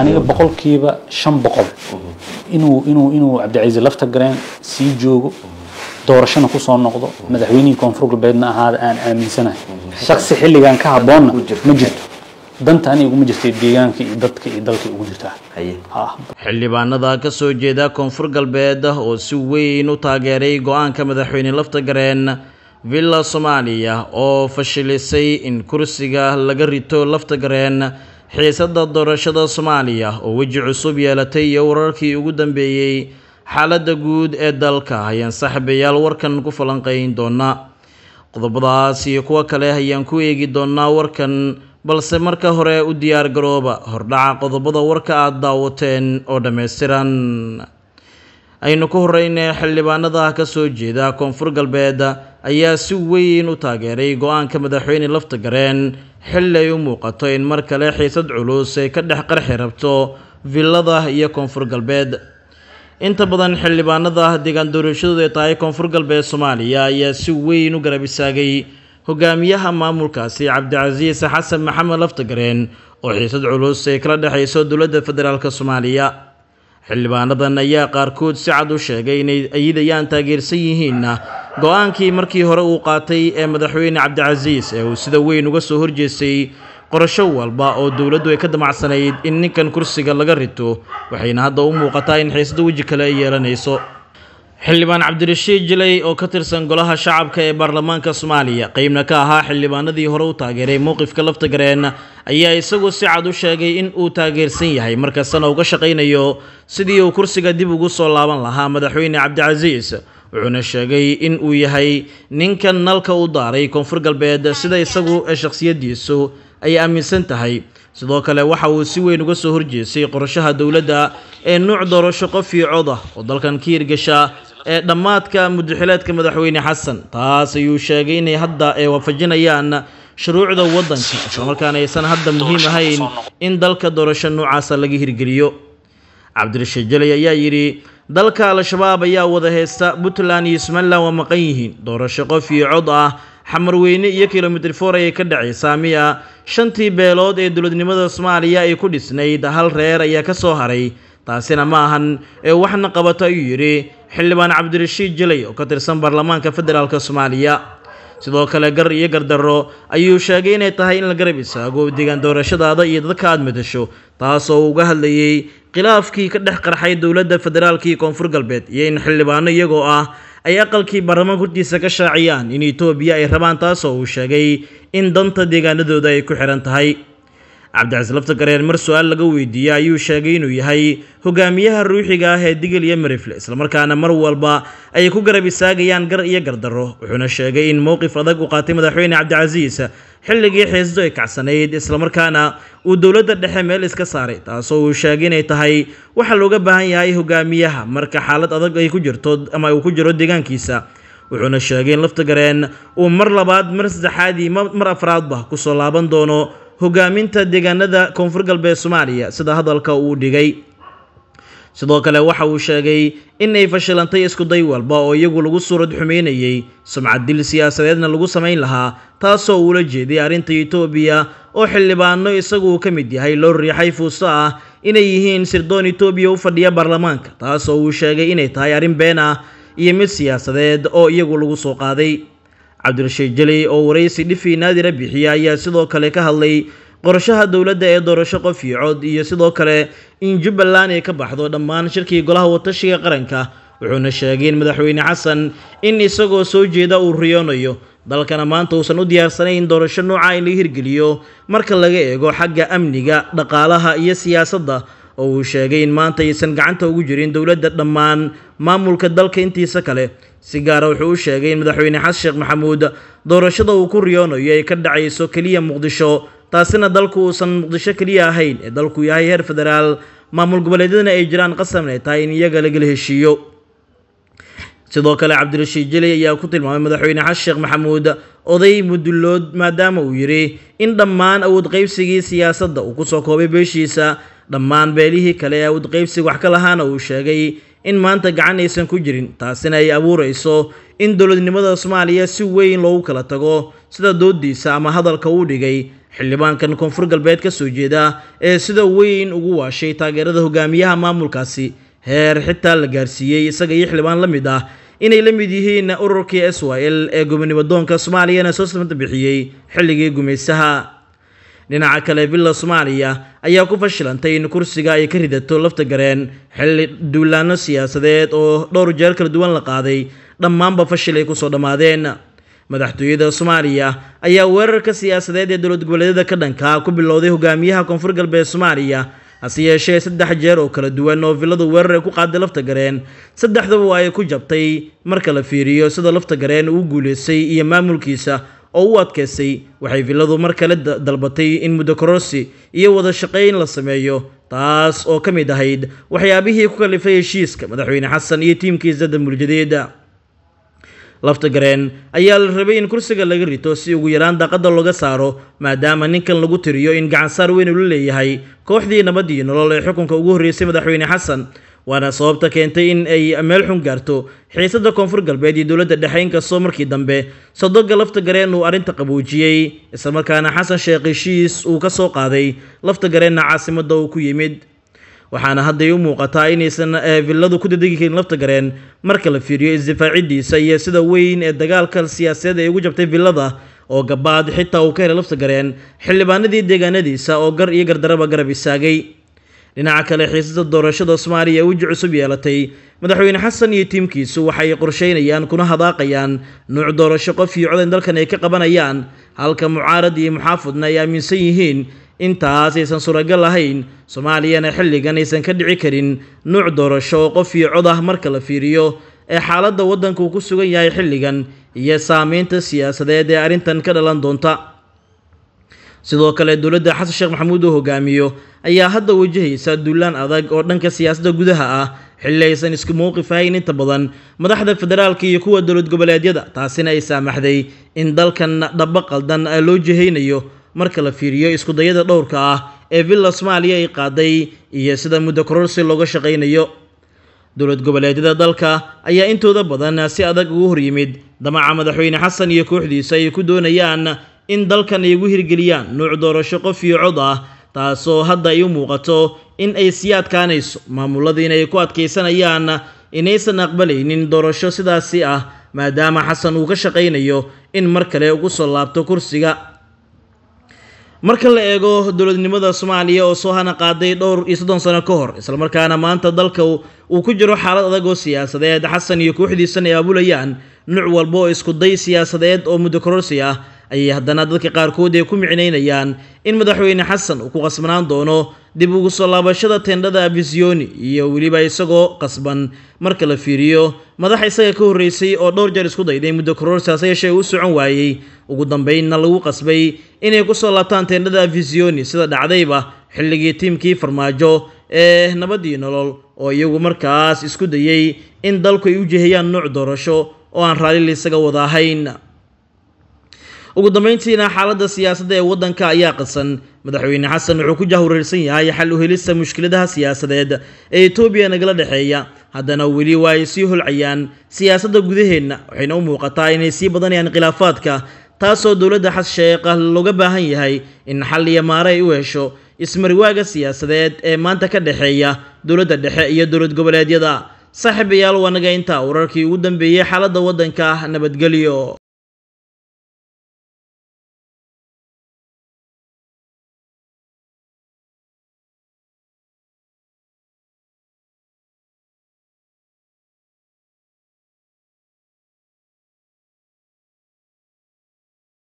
aniga boqolkiiba shan boqol inuu inuu inuu cabdicasiis lafta gareen sii joogo doorashana kusoo noqdo madaxweynihii koonfur galbeedna ahaada aan aaminsanahay shaksi xilligan ka haboonna ma jirto danta ani iguma jirtay deegaanka iyo dadka iyo dalka ugu jirtaa xildhibaanada ka jeeda koonfur galbeed oo si weyn u taageeray go-aanka madaxweyne lafta gareen villa soomaaliya oo fashilisay in kursiga laga rito lafta gareen xiisadda doorashada soomaaliya oo weji cusub yeelatay iyo wararkii ugu dambeeyey xaaladda guud ee dalka ayaan saaxiibayaal warkan ku falanqayn doonaa qodobadaas iyo kuwo kale ayaan ku eegi doonaa warkan balse marka hore u diyaar garooba hordhaca qodobada warka aada daawateen oo dhammaystiran aynu ku horreynay xildhibaanada ka soo jeeda koonfur galbeed ayaa si weyn u taageeray go-aanka madaxweyne gareen xilay u muuqato in mar kale xiisad culus ay ka dhex qarxi rabto villada iyo koonfur galbeed inta badan xildhibaanada deegaan doorashadoodu ee tahay koonfur galbeed soomaaliya ayaa si weyn u garab istaagay hogaamiyaha maamulkaasi cabdicasiis xasan maxamed laftagareen oo xiisad culus ay kala dhexayso dowladda federaalk soomaaliya xildhibaanadan ayaa qaarkood si cad u sheegay inay ayidayaan taageersan yihiinna go-aankii markii hore uu qaatay ee madaxweyne cabdicasiis ee uu sida weyn uga soo horjeestay qorasho walba oo dowladdu ay ka damacsanayd in ninkan kursiga laga rito waxayna hadda u muuqataa in xiisadda weji kale ay yeelanayso xildhibaan cabdirashiid jilay oo ka tirsan golaha shacabka ee baarlamaanka soomaaliya qaybna ka ahaa xildhibaanadii hore u taageeray mowqifka lafta gareen ayaa isagu si cad u sheegay in uu taageersan yahay markastana uga shaqaynayo sidii uu kursiga dib ugu soo laaban lahaa madaxweyne cabdicasiis wuxuuna sheegay in uu yahay ninkan nalka u daaray koonfur galbeed sida isagu shakhsiyadiisu ay aaminsan tahay sidoo kale waxa uu si weyn uga soo horjeesay qorashaha dowladda ee nuuc doorasho qof cod ah oo dalkan ka hirgasha ee dhammaadka mudaxileedka madaxweyne xasan taas ayuu sheegay inay hadda ay waafajinayaan shuruucda waddanka islamarkaana aysan hadda muhiim ahayn in dalka doorasho noocaasa laga hirgeliyo cabdirashiid jalay ayaa yidhi dalka al-shabaab ayaa wada heysta puntland iyo somalilan waa maqan yihiin doorasho qof iyo cod ah xamarweyne iyo kilomitr for ayay ka dhacay saamiya shantii beelood ee dowladnimada soomaaliya ay ku dhisnayd hal reer ayaa ka soo haray taasina ma ahan ee waxna qabata ayuu yidhi xildhibaan cabdirashiid jilay oo ka tirsan baarlamaanka federaalk soomaaliya sidoo kale gar iyo gardarro ayuu sheegay inay tahay in la garab istaago deegaan doorashadaada iyo dadka aad madasho taasoo uga hadlayey khilaafkii ka dhex qarxay dowladda federaalkii koonfur galbeed iyo in xildhibaano iyagoo ah ay aqalkii baarlamaanka hortiisa ka shaaciyaan in itoobiya ay rabaan taasoo uu sheegay in danta deegaanadooda ay ku xiran tahay cabdicasiis lafta gareer mar su-aal laga weydiiyey ayuu sheegay inuu yahay hogaamiyaha ruuxiga ah ee digil iyo marifle islamarkaana mar walba ay ku garab istaagayaan gar iyo gardarro wuxuuna sheegay in mowqif adag u qaatay madaxweyne cabdicasiis xilligii xiisdo ay kacsanayd islamarkaana uu dowladda dhexe meel iska saaray taasoo uu sheegay inay tahay waxa looga baahan yahay hogaamiyaha marka xaalad adag ay ku jirto ama uu ku jiro deegaankiisa wuxuuna sheegay in laftagareen uu mar labaad mar saddexaad mar afraadba kusoo laaban doono hogaaminta deegaanada koonfur galbeed soomaaliya sida hadalka uu dhigay sidoo kale waxa uu sheegay inay fashilantay iskuday walba oo iyagu lagu suurad xumaynayey sumcad dil siyaasadeedna lagu samayn lahaa taasoo uula jeeday arrinta itoobiya oo xildhibaano isagu uu ka mid yahay loo riixay fuusto ah inay yihiin sirdoon itoobiya u fadhiya baarlamaanka taasoo uu sheegay inay tahay arrin been ah iyo mid siyaasadeed oo iyagu lagu soo qaaday cabdirashiid jeli oo waraysi dhifi naadira bixiya ayaa sidoo kale ka hadlay qorshaha dowladda ee doorasho qof iyo cod iyo sidoo kale in jubbaland ay ka baxdo dhammaan shirkii golaha watashiga qaranka wuxuuna sheegay in madaxweyne xasan in isagoo soo jeeda uu riyoonayo dalkana maanta uusan u diyaarsanayn doorasho nooca in la hirgeliyo marka laga eego xagga amniga dhaqaalaha iyo siyaasadda oo uu sheegay in maanta aysan gacanta ugu jirin dowladda dhammaan maamulka dalka intiisa kale si gaara ah wuxuu u sheegay in madaxweyne xasan sheekh maxamuud doorashada uu ku riyoonayo ay ka dhacayso keliya muqdisho taasina dalku uusan muqdisho keliya ahayn ee dalku yahay heer federaal maamul goboleedyadana ay jiraan qasamna ay tahay in iyaga lagala heshiiyo sidoo kale cabdirashiid jeli ayaa ku tilmaamay madaxweyne xasheekh maxamuud oday mudulood maadaama uu yidhi in dhammaan awood qaybsigii siyaasadda uu ku soo koobay beeshiisa dhammaan beelihii kale ee awood qaybsiga wax ka lahaana uu sheegay in maanta gacan aysan ku jirin taasina ay abuurayso in dowladnimada soomaaliya si weyn loogu kala tago sida doodiisa ama hadalka uu dhigay xildhibaankan koonfur galbeed ka soo jeeda ee sida weyn ugu waashay taageerada hogaamiyaha maamulkaasi heer xitaa la gaarsiiyey isaga iyo xildhibaan la mid ah inay la mid yihiin ururkii s y l ee gobonimadoonka soomaaliyana soo samada bixiyey xilligii gumaysaha dhinaca kale villa soomaaliya ayaa ku fashilantay in kursiga ay ka ridato lafta gareen xilli duulaano siyaasadeed oo dhowr jeer kala duwan la qaaday dhammaanba fashil ay ku soo dhammaadeen madaxtooyada soomaaliya ayaa weerarka siyaasadeed ee dowlad goboleedyada ka dhankaa ku bilowday hogaamiyaha koonfur galbeed soomaaliya hase yeeshee saddex jeer oo kala duwan oo villadu weerar ay ku qaaday lafta gareen saddexdaba waa ay ku jabtay marka la fiiriyo sida lafta gareen uu guulaystay iyo maamulkiisa oo u adkaystay waxay villadu mar kale dalbatay in muddo kororsi iyo wada shaqayn la sameeyo taas oo ka mid ahayd waxyaabihii ku kalifay heshiiska madaxweyne xasan iyo tiimkiisa damuljadeeda laftagareen ayaa la rabay in kursiga laga rito si ugu yaraan daaqadda looga saaro maadaama ninkan lagu tiriyo in gacansaar weyn ula leeyahay kooxdii nabadii nolol ee xukunka ugu horreysay madaxweyne xasan waana sababta keentay in ay meel xun gaarto xiisadda koonfur galbeed iyo dowladda dhexe inkastoo markii dambe sodoga lafta gareen uu arrinta qabuujiyey islamarkaana xasan sheekh heshiis uu ka soo qaaday lafta gareenna caasimadda uu ku yimid waxaana hadday u muuqataa inaysan eh, villadu ku dadegi karin lafta gareen marka la fiiriyo isdifaacidiisa iyo sida weyn ee dagaalka siyaasadeed ay ugu jabtay villada oo gabaad xitaa uu ka helay lafta gareen xildhibaanadii deegaanadiisa oo gar iyo gardaraba garab istaagay dhinaca kale xiisada doorashada soomaaliya uji cusub yeelatay madaxweyne xasan iyo tiimkiisu waxay qorsheynayaan kuna hadaaqayaan nuuc doorasho qof iyo codayn dalkan ay ka qabanayaan halka mucaarad iyo muxaafudna ay aaminsan yihiin intaas aysan suragal ahayn soomaaliyana xilligan aysan ka dhici karin nuuc doorasho oo qof iyo cod ah marka la fiiriyo ee xaaladda waddanku uu ku sugan yahay xilligan iyo saameynta siyaasadeed ee arrintan ka dhalan doonta sidoo kale dowladda xasan sheekh maxamuud uu hogaamiyo ayaa hadda wajahaysa duulaan adag oo dhanka siyaasadda gudaha ah xilli aysan isku ahayn inta badan madaxda federaalka iyo kuwa dowlad goboleedyada taasina ay saamaxday in dalkan dhaba qaldan loo jihaynayo marka la fiiriyo iskudayada dhowrka ah ee villa soomaaliya ay qaaday iyo sida muddo kororsi looga shaqaynayo dowlad goboleedyada dalka ayaa intooda badan si adag ugu horyimid damaca madaxweyne xasan iyo kooxdiisa ay ku doonayaan in dalkan ay ugu hirgeliyaan nuuc doorasho qof iyo cod ah taasoo hadda ay u muuqato in ay sii adkaanayso maamuladiina ay ku adkaysanayaan inaysan aqbalaynin doorasho sidaasi ah maadaama xasan uu ka shaqaynayo in mar kale ugu soo laabto kursiga marka la eego dowladnimada soomaaliya oo soo hana qaaday dhowr iyo soddon sano ka hor islamarkaana maanta dalka uu ku jiro xaalad adag oo siyaasadeed xasan iyo kooxdiisana ay abulayaan nuuc walba oo iskuday siyaasadeed oo muddo kororsi ah ayay haddana dadka qaarkood ay ku micnaynayaan in madaxweyne xasan uu ku qasbanaan doono dib ugu soo laabashada teendhada abisyooni iyo weliba isagoo qasban marka la fiiriyo madax isaga ka horreysay oo dhowr jeer isku dayday muddo kororsi hase yeeshee uu socon waayey ugu dambeynna lagu qasbay inay ku soo laabtaan teendhada visioni sida dhacdayba xilligii tiimkii farmaajo ee nabadii nolol oo iyagu markaas isku dayey in dalku ay u jihiyaan nuuc doorasho oo aan raalili isaga wada ahayn ugu dambeyntiina xaaladda siyaasadda ee waddanka ayaa qadsan madaxweyne xasan wuxuu ku jahwareersan yahay xal u helista mushkiladaha siyaasadeed ee etoobiya nagala dhexeeya haddana weli waa ay sii holcayaan siyaasadda gudaheenna waxayna u muuqataa inay sii badanayaan khilaafaadka taasoo dowladda xas sheeqa looga baahan yahay in xal iyo maare ay u hesho ismariwaaga siyaasadeed ee maanta ka dhexeeya dowladda dhexe iyo dowlad goboleedyada saaxiibayaal waa naga intaa wararkii ugu dambeeyey xaaladda waddanka nabadgelyo